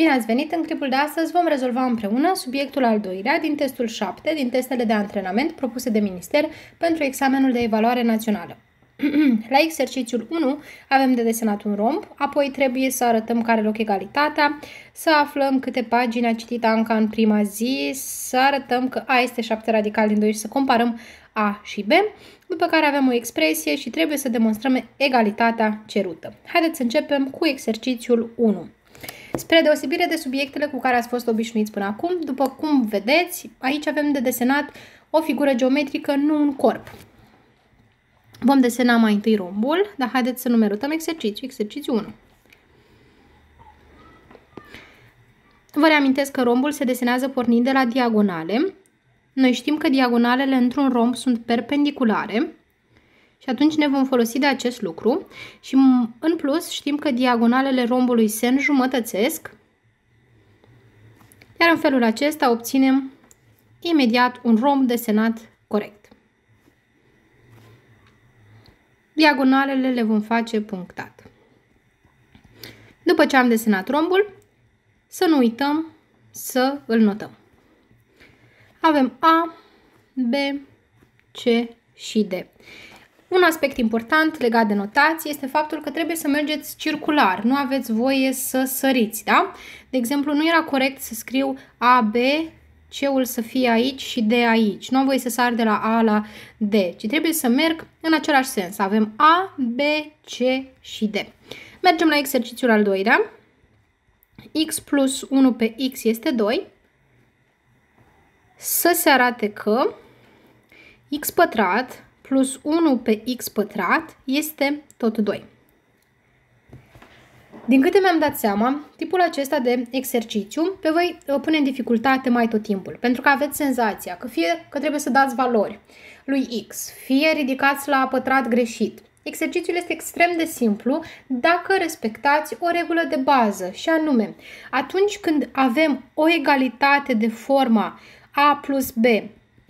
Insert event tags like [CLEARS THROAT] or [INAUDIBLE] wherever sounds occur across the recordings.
Bine ați venit! În clipul de astăzi vom rezolva împreună subiectul al doilea din testul 7 din testele de antrenament propuse de minister pentru examenul de evaluare națională. [CLEARS THROAT] La exercițiul 1 avem de desenat un romb, apoi trebuie să arătăm care loc egalitatea, să aflăm câte pagini a citit Anca în prima zi, să arătăm că A este 7 radical din 2 și să comparăm A și B, după care avem o expresie și trebuie să demonstrăm egalitatea cerută. Haideți să începem cu exercițiul 1. Spre deosebire de subiectele cu care ați fost obișnuiți până acum, după cum vedeți, aici avem de desenat o figură geometrică, nu un corp. Vom desena mai întâi rombul, dar haideți să numerutăm exercițiu. Exercițiu 1. Vă reamintesc că rombul se desenează pornind de la diagonale. Noi știm că diagonalele într-un romb sunt perpendiculare, și atunci ne vom folosi de acest lucru și în plus știm că diagonalele rombului se înjumătățesc, iar în felul acesta obținem imediat un romb desenat corect. Diagonalele le vom face punctat. După ce am desenat rombul, să nu uităm să îl notăm. Avem A, B, C și D. Un aspect important legat de notație este faptul că trebuie să mergeți circular, nu aveți voie să săriți, da? De exemplu, nu era corect să scriu a b C-ul să fie aici și D aici. Nu am voie să sar de la A la D, ci trebuie să merg în același sens. Avem A, B, C și D. Mergem la exercițiul al doilea. X plus 1 pe X este 2. Să se arate că X pătrat plus 1 pe x pătrat este tot 2. Din câte mi-am dat seama, tipul acesta de exercițiu pe voi pune în dificultate mai tot timpul, pentru că aveți senzația că fie că trebuie să dați valori lui X, fie ridicați la pătrat greșit. Exercițiul este extrem de simplu dacă respectați o regulă de bază și anume, atunci când avem o egalitate de forma A plus B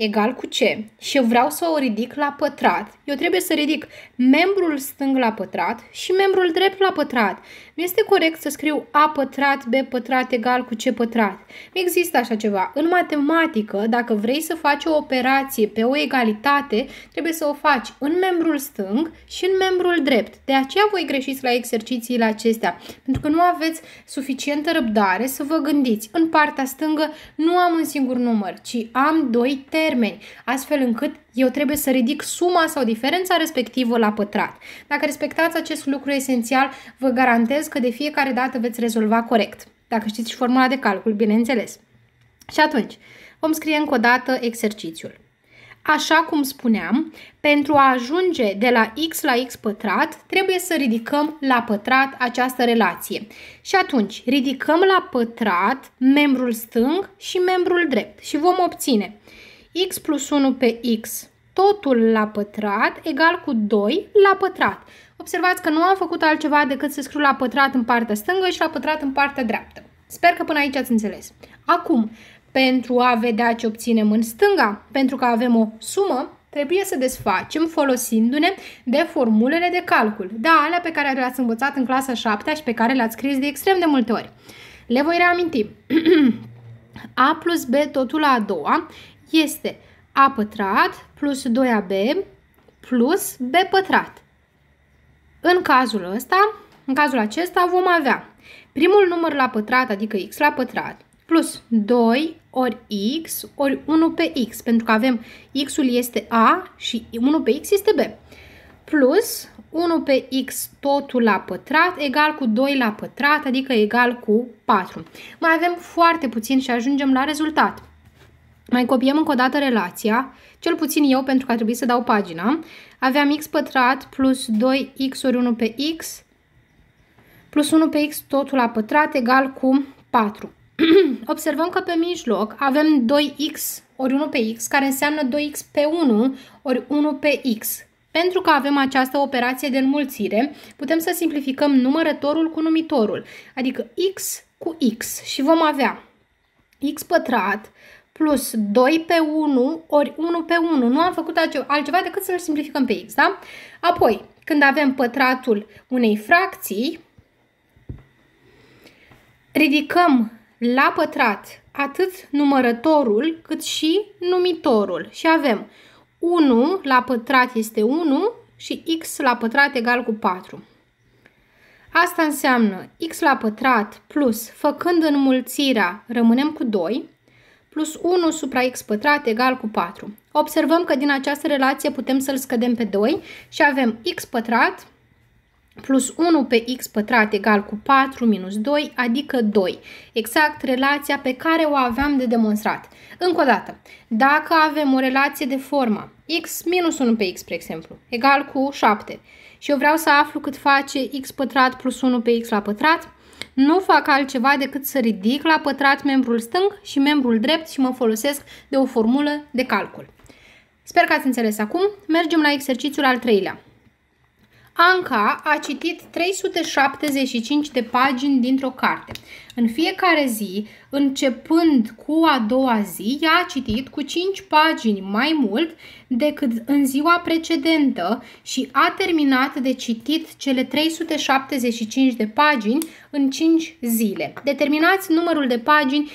egal cu C și eu vreau să o ridic la pătrat, eu trebuie să ridic membrul stâng la pătrat și membrul drept la pătrat. Nu este corect să scriu A pătrat, B pătrat egal cu C pătrat. Nu există așa ceva. În matematică, dacă vrei să faci o operație pe o egalitate, trebuie să o faci în membrul stâng și în membrul drept. De aceea voi greșiți la exercițiile acestea, pentru că nu aveți suficientă răbdare să vă gândiți. În partea stângă nu am un singur număr, ci am doi termeni termeni, astfel încât eu trebuie să ridic suma sau diferența respectivă la pătrat. Dacă respectați acest lucru esențial, vă garantez că de fiecare dată veți rezolva corect. Dacă știți și formula de calcul, bineînțeles. Și atunci, vom scrie încă o dată exercițiul. Așa cum spuneam, pentru a ajunge de la x la x pătrat, trebuie să ridicăm la pătrat această relație. Și atunci, ridicăm la pătrat membrul stâng și membrul drept și vom obține x plus 1 pe x, totul la pătrat, egal cu 2 la pătrat. Observați că nu am făcut altceva decât să scriu la pătrat în partea stângă și la pătrat în partea dreaptă. Sper că până aici ați înțeles. Acum, pentru a vedea ce obținem în stânga, pentru că avem o sumă, trebuie să desfacem folosindu-ne de formulele de calcul. Da, alea pe care le-ați învățat în clasa 7 și pe care le-ați scris de extrem de multe ori. Le voi reaminti. [CLEARS THROAT] a plus b totul la a doua este a pătrat plus 2ab plus b pătrat. În cazul ăsta, în cazul acesta vom avea primul număr la pătrat, adică x la pătrat, plus 2 ori x ori 1 pe x, pentru că avem x-ul este a și 1 pe x este b. Plus 1 pe x totul la pătrat egal cu 2 la pătrat, adică egal cu 4. Mai avem foarte puțin și ajungem la rezultat. Mai copiem încă o dată relația, cel puțin eu pentru că a trebuit să dau pagina. Aveam x pătrat plus 2x ori 1 pe x plus 1 pe x totul la pătrat egal cu 4. [CLEARS THROAT] Observăm că pe mijloc avem 2x ori 1 pe x, care înseamnă 2x pe 1 ori 1 pe x. Pentru că avem această operație de înmulțire, putem să simplificăm numărătorul cu numitorul, adică x cu x și vom avea x pătrat plus 2 pe 1 ori 1 pe 1. Nu am făcut altceva decât să-l simplificăm pe x, da? Apoi, când avem pătratul unei fracții, ridicăm la pătrat atât numărătorul cât și numitorul. Și avem 1 la pătrat este 1 și x la pătrat egal cu 4. Asta înseamnă x la pătrat plus, făcând înmulțirea, rămânem cu 2, plus 1 supra x pătrat egal cu 4. Observăm că din această relație putem să-l scădem pe 2 și avem x pătrat plus 1 pe x pătrat egal cu 4 minus 2, adică 2. Exact relația pe care o aveam de demonstrat. Încă o dată, dacă avem o relație de formă x minus 1 pe x, pe exemplu, egal cu 7 și eu vreau să aflu cât face x pătrat plus 1 pe x la pătrat, nu fac altceva decât să ridic la pătrat membrul stâng și membrul drept și mă folosesc de o formulă de calcul. Sper că ați înțeles acum. Mergem la exercițiul al treilea. Anca a citit 375 de pagini dintr-o carte. În fiecare zi, începând cu a doua zi, ea a citit cu 5 pagini mai mult decât în ziua precedentă și a terminat de citit cele 375 de pagini în 5 zile. Determinați numărul de pagini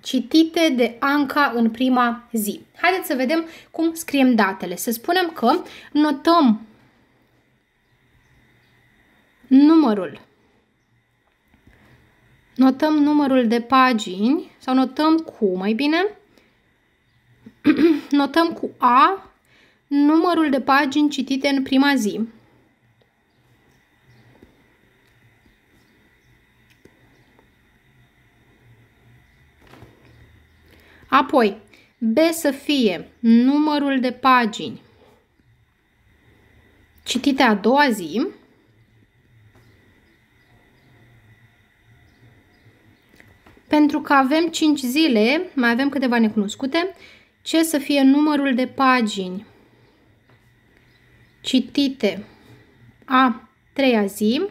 citite de Anca în prima zi. Haideți să vedem cum scriem datele. Să spunem că notăm Numărul. Notăm numărul de pagini sau notăm cu, mai bine. [CLEARS THROAT] notăm cu A numărul de pagini citite în prima zi. Apoi, B să fie numărul de pagini citite a doua zi. pentru că avem 5 zile, mai avem câteva necunoscute, ce să fie numărul de pagini citite a treia zi.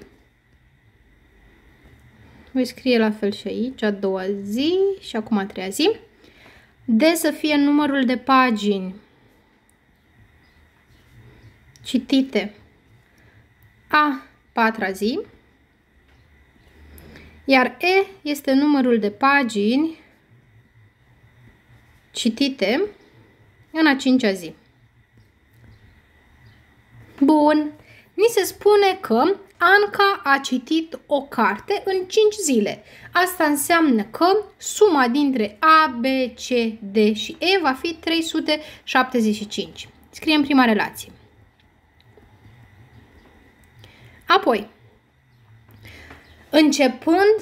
Voi scrie la fel și aici, a doua zi și acum a treia zi. De să fie numărul de pagini citite a patra zi iar E este numărul de pagini citite în a cincea zi. Bun, ni se spune că Anca a citit o carte în 5 zile. Asta înseamnă că suma dintre A, B, C, D și E va fi 375. Scriem prima relație. Apoi, Începând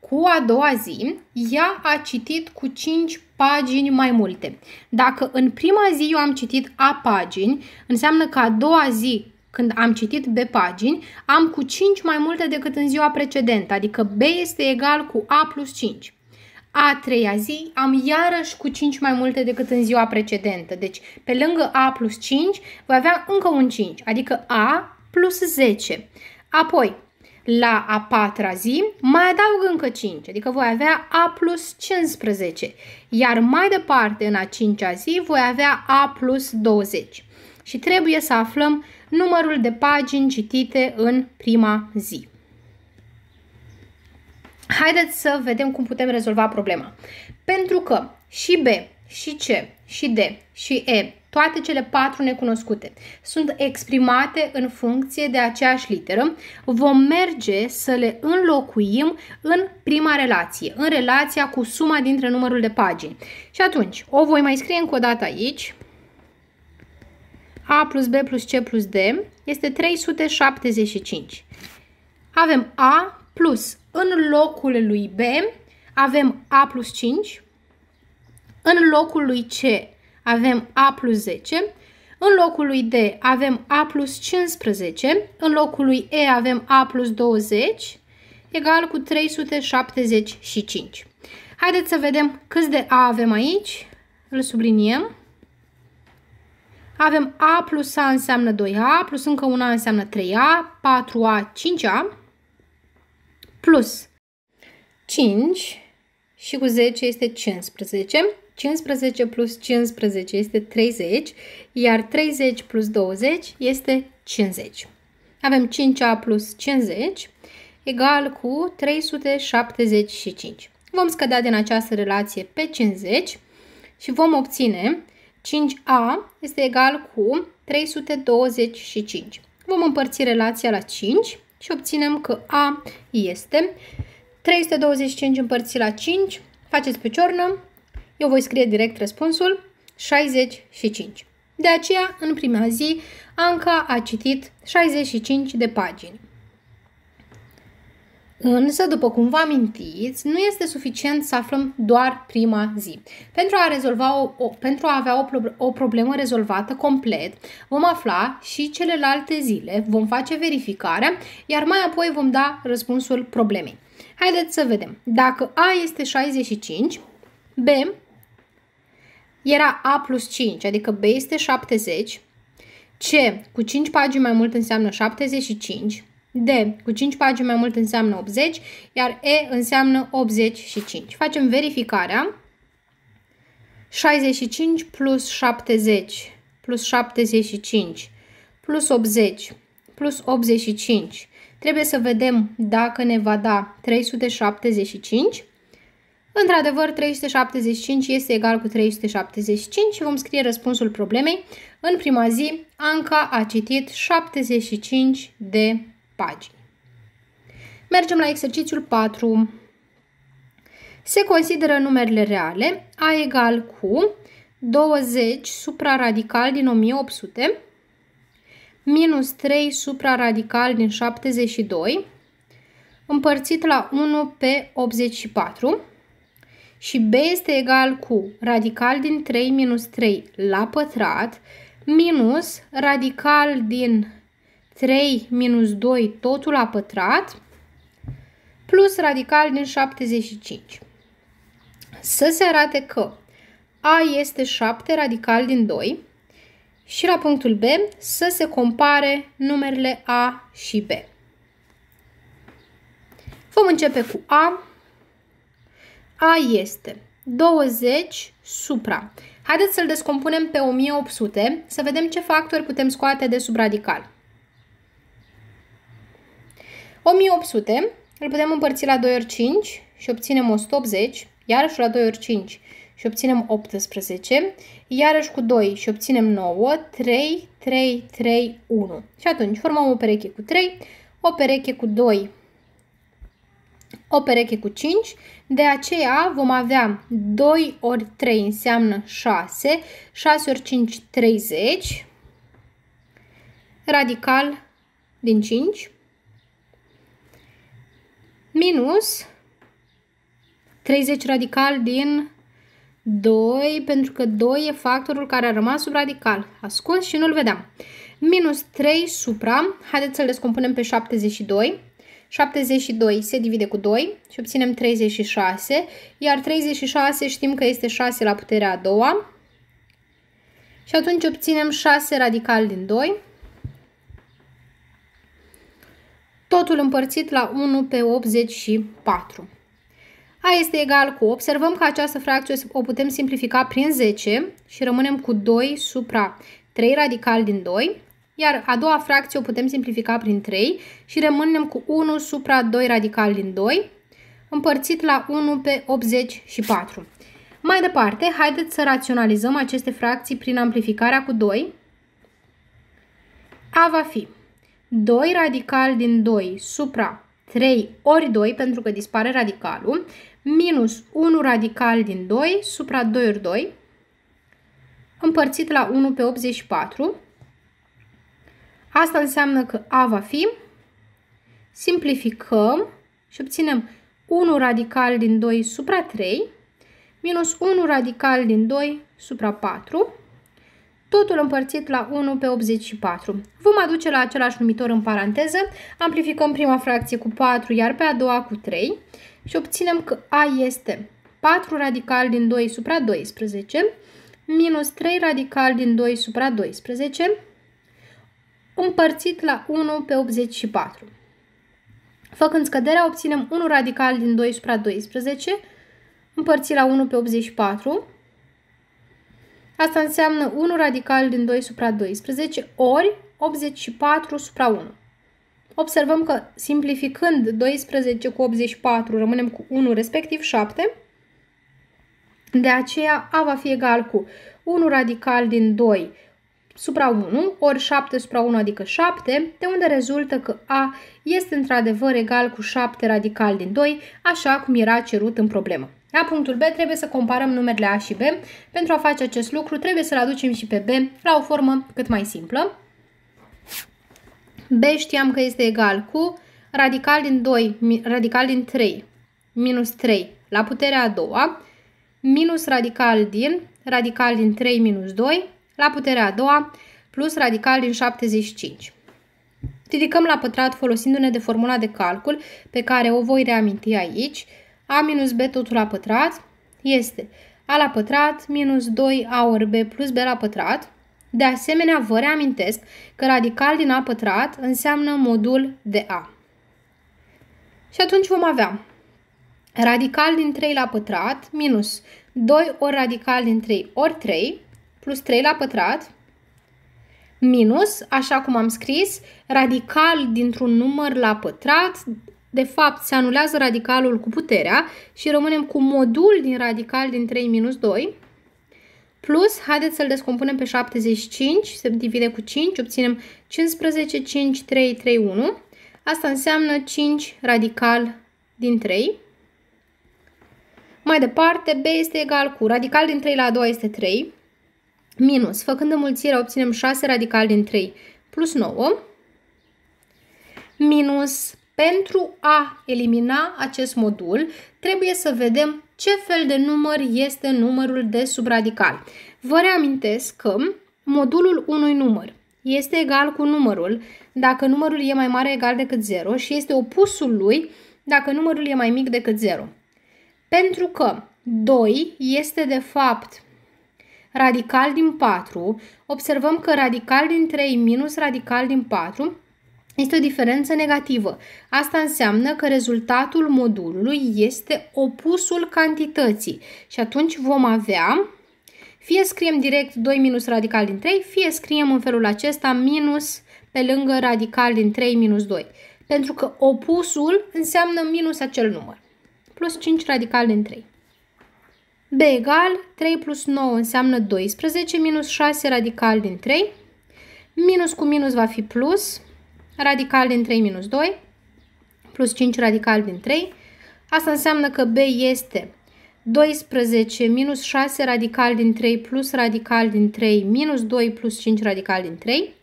cu a doua zi, ea a citit cu 5 pagini mai multe. Dacă în prima zi eu am citit A pagini, înseamnă că a doua zi când am citit B pagini, am cu 5 mai multe decât în ziua precedentă, adică B este egal cu A plus 5. A treia zi am iarăși cu 5 mai multe decât în ziua precedentă. Deci, pe lângă A plus 5, voi avea încă un 5, adică A plus 10. Apoi, la a patra zi, mai adaug încă 5, adică voi avea A plus 15, iar mai departe, în a cincea zi, voi avea A plus 20. Și trebuie să aflăm numărul de pagini citite în prima zi. Haideți să vedem cum putem rezolva problema. Pentru că și B, și C, și D, și E, toate cele patru necunoscute sunt exprimate în funcție de aceeași literă, vom merge să le înlocuim în prima relație, în relația cu suma dintre numărul de pagini. Și atunci, o voi mai scrie încă o dată aici. A plus B plus C plus D este 375. Avem A plus în locul lui B avem A plus 5, în locul lui C avem A plus 10, în locul lui D avem A plus 15, în locul lui E avem A plus 20, egal cu 375. Haideți să vedem câți de A avem aici. Îl subliniem. Avem A plus A înseamnă 2A, plus încă una înseamnă 3A, 4A, 5A, plus 5 și cu 10 este 15. 15 plus 15 este 30, iar 30 plus 20 este 50. Avem 5A plus 50 egal cu 375. Vom scădea din această relație pe 50 și vom obține 5A este egal cu 325. Vom împărți relația la 5 și obținem că A este 325 împărțit la 5, faceți pe ciornă, eu voi scrie direct răspunsul 65. De aceea, în prima zi, Anca a citit 65 de pagini. Însă, după cum vă amintiți, nu este suficient să aflăm doar prima zi. Pentru a, rezolva o, o, pentru a avea o, o problemă rezolvată complet, vom afla și celelalte zile, vom face verificarea, iar mai apoi vom da răspunsul problemei. Haideți să vedem. Dacă A este 65, B era A plus 5, adică B este 70, C cu 5 pagini mai mult înseamnă 75, D cu 5 pagini mai mult înseamnă 80, iar E înseamnă 85. Facem verificarea. 65 plus 70 plus 75 plus 80 plus 85. Trebuie să vedem dacă ne va da 375 Într-adevăr, 375 este egal cu 375 și vom scrie răspunsul problemei. În prima zi, Anca a citit 75 de pagini. Mergem la exercițiul 4. Se consideră numerele reale a egal cu 20 supraradical din 1800 minus 3 supraradical din 72 împărțit la 1 pe 84 și b este egal cu radical din 3 minus 3 la pătrat minus radical din 3 minus 2 totul la pătrat plus radical din 75. Să se arate că a este 7 radical din 2 și la punctul B să se compare numerele A și B. Vom începe cu A. A este 20 supra. Haideți să-l descompunem pe 1800 să vedem ce factori putem scoate de sub radical. 1800 îl putem împărți la 2 ori 5 și obținem 180, iarăși la 2 ori 5 și obținem 18, iarăși cu 2 și obținem 9, 3, 3, 3, 1. Și atunci formăm o pereche cu 3, o pereche cu 2 o pereche cu 5, de aceea vom avea 2 ori 3 înseamnă 6, 6 ori 5, 30, radical din 5, minus 30 radical din 2, pentru că 2 e factorul care a rămas sub radical, ascuns și nu-l vedeam. Minus 3 supra, haideți să-l descompunem pe 72, 72 se divide cu 2 și obținem 36, iar 36 știm că este 6 la puterea a doua. Și atunci obținem 6 radical din 2. Totul împărțit la 1 pe 84. A este egal cu, observăm că această fracție o putem simplifica prin 10 și rămânem cu 2 supra 3 radical din 2 iar a doua fracție o putem simplifica prin 3 și rămânem cu 1 supra 2 radical din 2 împărțit la 1 pe 84. Mai departe, haideți să raționalizăm aceste fracții prin amplificarea cu 2. A va fi 2 radical din 2 supra 3 ori 2, pentru că dispare radicalul, minus 1 radical din 2 supra 2 ori 2, împărțit la 1 pe 84, Asta înseamnă că A va fi, simplificăm și obținem 1 radical din 2 supra 3 minus 1 radical din 2 supra 4, totul împărțit la 1 pe 84. Vom aduce la același numitor în paranteză, amplificăm prima fracție cu 4, iar pe a doua cu 3 și obținem că A este 4 radical din 2 supra 12 minus 3 radical din 2 supra 12 împărțit la 1 pe 84. Făcând scăderea, obținem 1 radical din 2 supra 12, împărțit la 1 pe 84. Asta înseamnă 1 radical din 2 supra 12 ori 84 supra 1. Observăm că simplificând 12 cu 84 rămânem cu 1 respectiv 7. De aceea A va fi egal cu 1 radical din 2 supra 1 ori 7 supra 1 adică 7, de unde rezultă că A este într-adevăr egal cu 7 radical din 2, așa cum era cerut în problemă. La punctul B trebuie să comparăm numerele A și B. Pentru a face acest lucru trebuie să-l aducem și pe B la o formă cât mai simplă. B știam că este egal cu radical din 2, radical din 3, minus 3 la puterea a doua, minus radical din, radical din 3 minus 2, la puterea a doua plus radical din 75. Ridicăm la pătrat folosindu-ne de formula de calcul pe care o voi reaminti aici. A minus B totul la pătrat este A la pătrat minus 2A ori B plus B la pătrat. De asemenea, vă reamintesc că radical din A pătrat înseamnă modul de A. Și atunci vom avea radical din 3 la pătrat minus 2 ori radical din 3 ori 3 plus 3 la pătrat minus, așa cum am scris, radical dintr-un număr la pătrat, de fapt se anulează radicalul cu puterea și rămânem cu modul din radical din 3 minus 2 plus, haideți să-l descompunem pe 75, se divide cu 5, obținem 15, 5, 3, 3, 1. Asta înseamnă 5 radical din 3. Mai departe, b este egal cu radical din 3 la a doua este 3, Minus. Făcând înmulțirea obținem 6 radical din 3 plus 9. Minus. Pentru a elimina acest modul, trebuie să vedem ce fel de număr este numărul de subradical. Vă reamintesc că modulul unui număr este egal cu numărul dacă numărul e mai mare egal decât 0 și este opusul lui dacă numărul e mai mic decât 0. Pentru că 2 este de fapt radical din 4, observăm că radical din 3 minus radical din 4 este o diferență negativă. Asta înseamnă că rezultatul modulului este opusul cantității și atunci vom avea, fie scriem direct 2 minus radical din 3, fie scriem în felul acesta minus pe lângă radical din 3 minus 2, pentru că opusul înseamnă minus acel număr, plus 5 radical din 3 b egal 3 plus 9 înseamnă 12 minus 6 radical din 3. Minus cu minus va fi plus radical din 3 minus 2 plus 5 radical din 3. Asta înseamnă că b este 12 minus 6 radical din 3 plus radical din 3 minus 2 plus 5 radical din 3.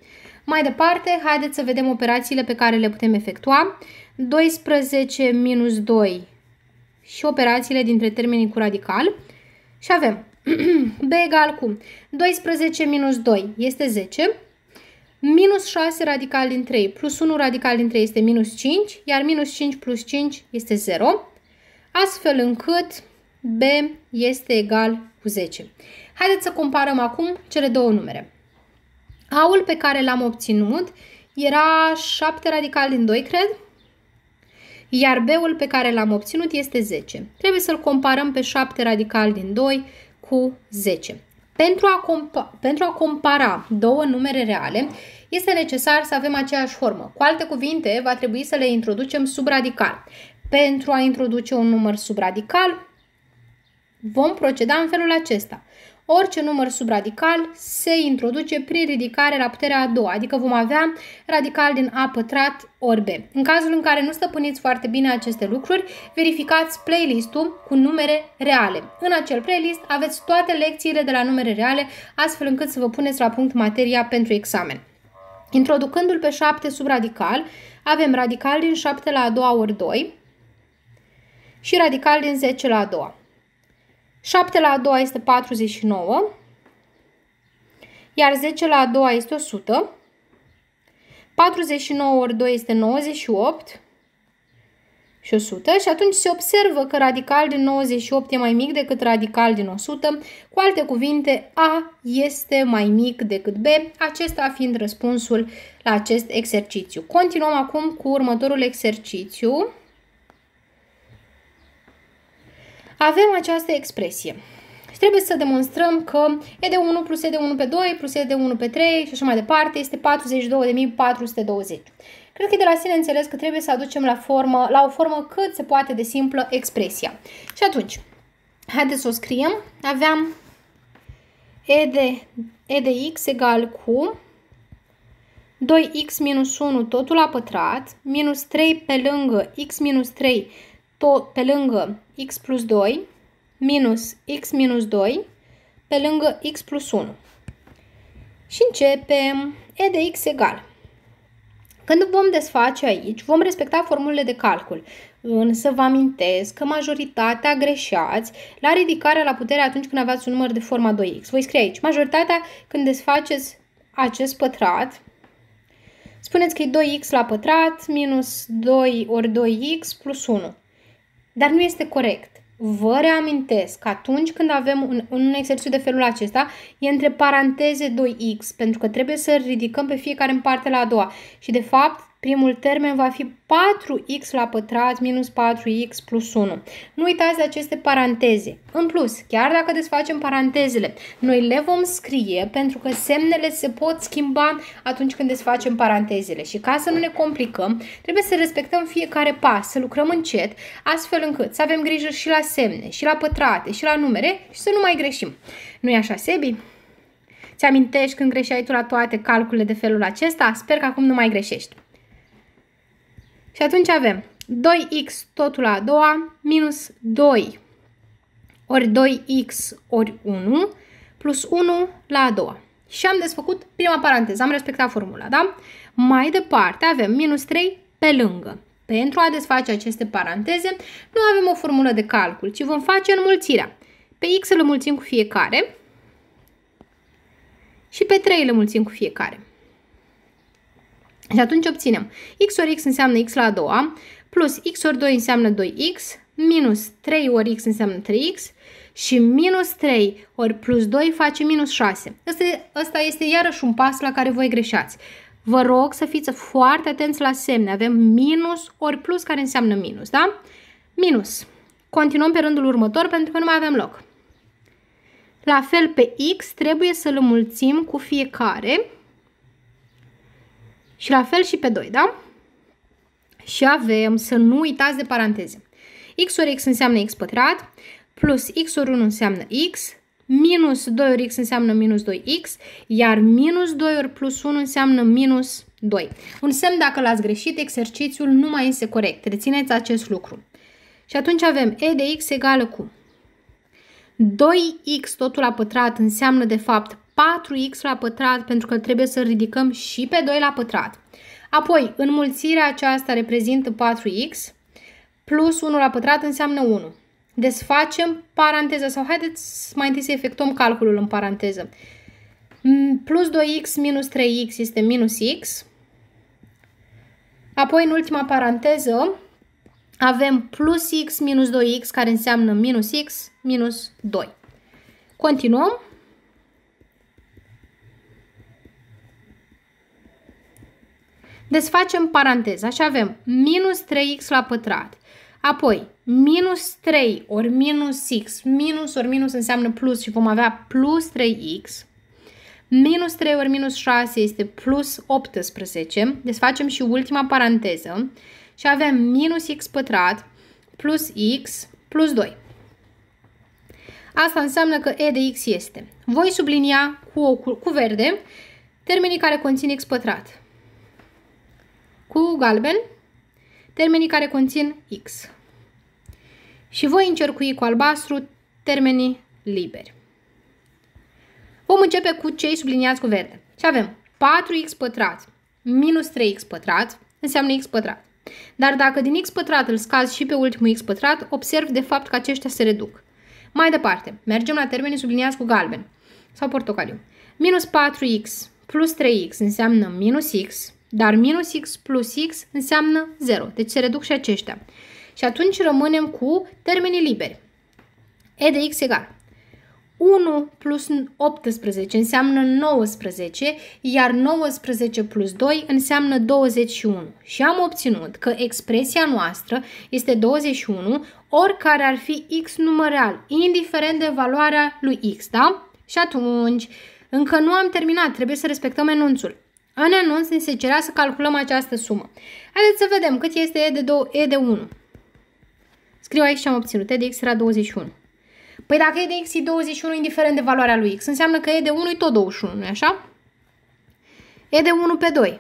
Mai departe, haideți să vedem operațiile pe care le putem efectua. 12 minus 2 și operațiile dintre termenii cu radical. Și avem [CLEARS THROAT] b egal cu 12 minus 2 este 10, minus 6 radical din 3 plus 1 radical din 3 este minus 5, iar minus 5 plus 5 este 0, astfel încât b este egal cu 10. Haideți să comparăm acum cele două numere. Aul pe care l-am obținut era 7 radical din 2, cred, iar B-ul pe care l-am obținut este 10. Trebuie să-l comparăm pe 7 radical din 2 cu 10. Pentru a, compa- pentru a compara două numere reale, este necesar să avem aceeași formă. Cu alte cuvinte, va trebui să le introducem subradical. Pentru a introduce un număr subradical, vom proceda în felul acesta. Orice număr subradical se introduce prin ridicare la puterea a doua, adică vom avea radical din A pătrat ori B. În cazul în care nu stăpâniți foarte bine aceste lucruri, verificați playlistul cu numere reale. În acel playlist aveți toate lecțiile de la numere reale, astfel încât să vă puneți la punct materia pentru examen. Introducându-l pe 7 subradical, avem radical din 7 la a doua ori 2 și radical din 10 la a doua. 7 la a doua este 49, iar 10 la a doua este 100. 49 ori 2 este 98 și 100 și atunci se observă că radical din 98 e mai mic decât radical din 100. Cu alte cuvinte, A este mai mic decât B, acesta fiind răspunsul la acest exercițiu. Continuăm acum cu următorul exercițiu. avem această expresie. Și trebuie să demonstrăm că e de 1 plus e de 1 pe 2 plus e de 1 pe 3 și așa mai departe este 42.420. Cred că e de la sine înțeles că trebuie să aducem la, formă, la o formă cât se poate de simplă expresia. Și atunci, haideți să o scriem. Aveam e de, e de x egal cu 2x minus 1 totul la pătrat, minus 3 pe lângă x minus 3 tot pe lângă x plus 2 minus x minus 2 pe lângă x plus 1. Și începem e de x egal. Când vom desface aici, vom respecta formulele de calcul. Însă vă amintesc că majoritatea greșeați la ridicarea la putere atunci când aveați un număr de forma 2x. Voi scrie aici, majoritatea când desfaceți acest pătrat, spuneți că e 2x la pătrat minus 2 ori 2x plus 1. Dar nu este corect. Vă reamintesc că atunci când avem un, un exercițiu de felul acesta, e între paranteze 2x, pentru că trebuie să ridicăm pe fiecare în parte la a doua. Și de fapt, primul termen va fi 4x la pătrat minus 4x plus 1. Nu uitați de aceste paranteze. În plus, chiar dacă desfacem parantezele, noi le vom scrie pentru că semnele se pot schimba atunci când desfacem parantezele. Și ca să nu ne complicăm, trebuie să respectăm fiecare pas, să lucrăm încet, astfel încât să avem grijă și la semne, și la pătrate, și la numere și să nu mai greșim. Nu-i așa, Sebi? Ți-amintești când greșeai tu la toate calculele de felul acesta? Sper că acum nu mai greșești. Și atunci avem 2x totul la a doua minus 2 ori 2x ori 1 plus 1 la a doua. Și am desfăcut prima paranteză, am respectat formula, da? Mai departe avem minus 3 pe lângă. Pentru a desface aceste paranteze, nu avem o formulă de calcul, ci vom face înmulțirea. Pe x îl mulțim cu fiecare și pe 3 îl mulțim cu fiecare. Și atunci obținem x ori x înseamnă x la a doua, plus x ori 2 înseamnă 2x, minus 3 ori x înseamnă 3x și minus 3 ori plus 2 face minus 6. Asta, asta este iarăși un pas la care voi greșeați. Vă rog să fiți foarte atenți la semne. Avem minus ori plus care înseamnă minus, da? Minus. Continuăm pe rândul următor pentru că nu mai avem loc. La fel pe x trebuie să-l înmulțim cu fiecare și la fel și pe 2, da? Și avem, să nu uitați de paranteze. x ori x înseamnă x pătrat, plus x ori 1 înseamnă x, minus 2 ori x înseamnă minus 2x, iar minus 2 ori plus 1 înseamnă minus 2. Un semn dacă l-ați greșit, exercițiul nu mai este corect. Rețineți acest lucru. Și atunci avem e de x egală cu 2x totul la pătrat înseamnă de fapt 4x la pătrat pentru că trebuie să ridicăm și pe 2 la pătrat. Apoi, înmulțirea aceasta reprezintă 4x plus 1 la pătrat înseamnă 1. Desfacem paranteza sau haideți mai întâi să efectuăm calculul în paranteză. Mm, plus 2x minus 3x este minus x. Apoi, în ultima paranteză, avem plus x minus 2x care înseamnă minus x minus 2. Continuăm. Desfacem deci paranteza și avem minus 3x la pătrat. Apoi, minus 3 ori minus x, minus ori minus înseamnă plus și vom avea plus 3x. Minus 3 ori minus 6 este plus 18. Desfacem deci și ultima paranteză și avem minus x pătrat plus x plus 2. Asta înseamnă că e de x este. Voi sublinia cu, cu, verde termenii care conțin x pătrat cu galben termenii care conțin X. Și voi încercui cu albastru termenii liberi. Vom începe cu cei subliniați cu verde. Și avem 4x pătrat minus 3x pătrat înseamnă x pătrat. Dar dacă din x pătrat îl scazi și pe ultimul x pătrat, observ de fapt că aceștia se reduc. Mai departe, mergem la termenii subliniați cu galben sau portocaliu. Minus 4x plus 3x înseamnă minus x dar minus x plus x înseamnă 0. Deci se reduc și aceștia. Și atunci rămânem cu termenii liberi. E de x egal. 1 plus 18 înseamnă 19, iar 19 plus 2 înseamnă 21. Și am obținut că expresia noastră este 21, oricare ar fi x numeral, indiferent de valoarea lui x, da? Și atunci, încă nu am terminat, trebuie să respectăm enunțul. În anunț ne se cerea să calculăm această sumă. Haideți să vedem cât este E de, 2, e de 1. Scriu aici ce am obținut. E de X era 21. Păi dacă E de X e 21, indiferent de valoarea lui X, înseamnă că E de 1 e tot 21, nu așa? E de 1 pe 2.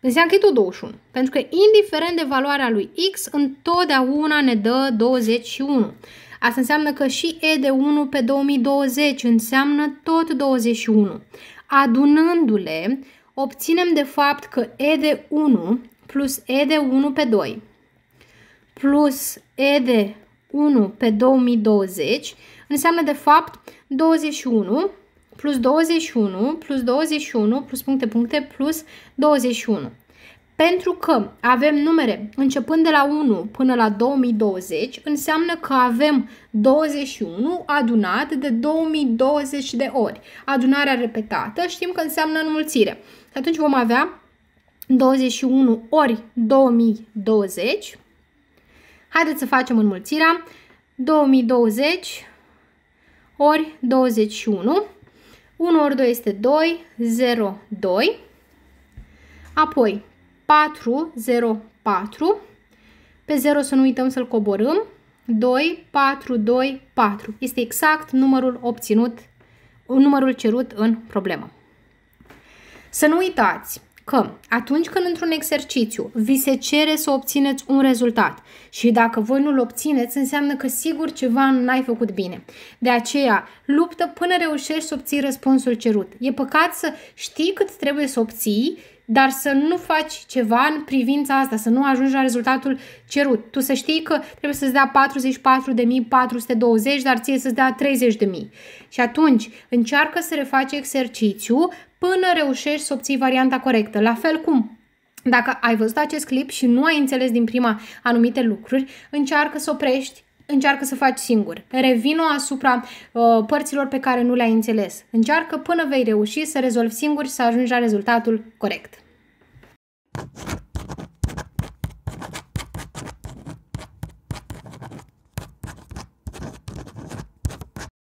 Înseamnă că e tot 21. Pentru că indiferent de valoarea lui X, întotdeauna ne dă 21. Asta înseamnă că și E de 1 pe 2020 înseamnă tot 21. Adunându-le, obținem de fapt că E de 1 plus E de 1 pe 2 plus E de 1 pe 2020 înseamnă de fapt 21 plus 21 plus 21 plus puncte puncte plus 21. Pentru că avem numere începând de la 1 până la 2020, înseamnă că avem 21 adunat de 2020 de ori. Adunarea repetată știm că înseamnă înmulțire. Și atunci vom avea 21 ori 2020. Haideți să facem înmulțirea. 2020 ori 21. 1 ori 2 este 2, 0, 2. Apoi, 4, 0, 4. Pe 0 să nu uităm să-l coborâm. 2, 4, 2, 4. Este exact numărul obținut, numărul cerut în problemă. Să nu uitați că atunci când într-un exercițiu vi se cere să obțineți un rezultat și dacă voi nu-l obțineți, înseamnă că sigur ceva n-ai făcut bine. De aceea, luptă până reușești să obții răspunsul cerut. E păcat să știi cât trebuie să obții dar să nu faci ceva în privința asta, să nu ajungi la rezultatul cerut. Tu să știi că trebuie să-ți dea 44.420, dar ție să-ți dea 30.000. Și atunci încearcă să refaci exercițiu până reușești să obții varianta corectă. La fel cum dacă ai văzut acest clip și nu ai înțeles din prima anumite lucruri, încearcă să oprești Încearcă să faci singur. Revino asupra uh, părților pe care nu le-ai înțeles. Încearcă până vei reuși să rezolvi singur și să ajungi la rezultatul corect.